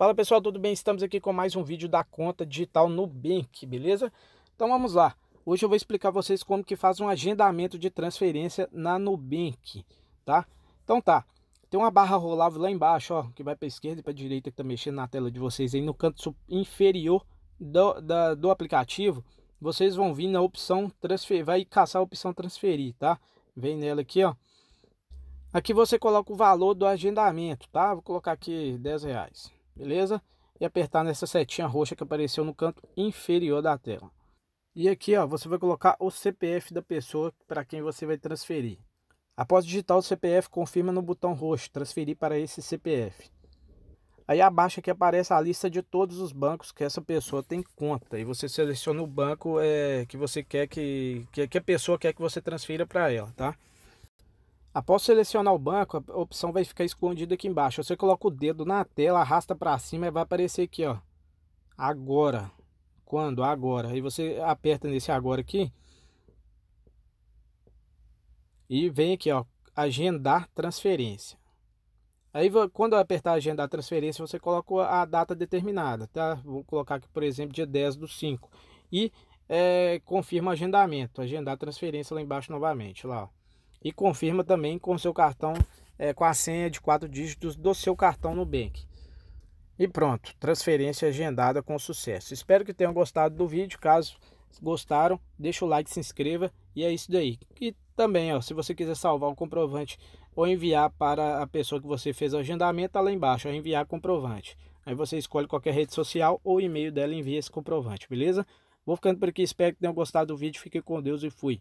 Fala pessoal, tudo bem? Estamos aqui com mais um vídeo da conta digital Nubank, beleza? Então vamos lá. Hoje eu vou explicar a vocês como que faz um agendamento de transferência na Nubank, tá? Então tá. Tem uma barra rolável lá embaixo, ó, que vai para esquerda e para direita que tá mexendo na tela de vocês aí no canto inferior do, da, do aplicativo. Vocês vão vir na opção transferir, vai caçar a opção transferir, tá? Vem nela aqui, ó. Aqui você coloca o valor do agendamento, tá? Vou colocar aqui 10 reais beleza? E apertar nessa setinha roxa que apareceu no canto inferior da tela. E aqui ó, você vai colocar o CPF da pessoa para quem você vai transferir. Após digitar o CPF, confirma no botão roxo, transferir para esse CPF. Aí abaixo aqui aparece a lista de todos os bancos que essa pessoa tem conta. E você seleciona o banco é, que você quer que, que, que a pessoa quer que você transfira para ela, tá? Após selecionar o banco, a opção vai ficar escondida aqui embaixo. Você coloca o dedo na tela, arrasta para cima e vai aparecer aqui, ó. Agora. Quando? Agora. Aí você aperta nesse agora aqui. E vem aqui, ó. Agendar transferência. Aí quando eu apertar agendar transferência, você coloca a data determinada, tá? Vou colocar aqui, por exemplo, dia 10 do 5. E é, confirma agendamento. Agendar transferência lá embaixo novamente, lá, ó e confirma também com seu cartão, é, com a senha de quatro dígitos do seu cartão Nubank. E pronto, transferência agendada com sucesso. Espero que tenham gostado do vídeo. Caso gostaram, deixa o like, se inscreva e é isso daí. E também, ó, se você quiser salvar o comprovante ou enviar para a pessoa que você fez o agendamento, tá lá embaixo, ó, enviar comprovante. Aí você escolhe qualquer rede social ou e-mail dela e envia esse comprovante, beleza? Vou ficando por aqui, espero que tenham gostado do vídeo. Fique com Deus e fui.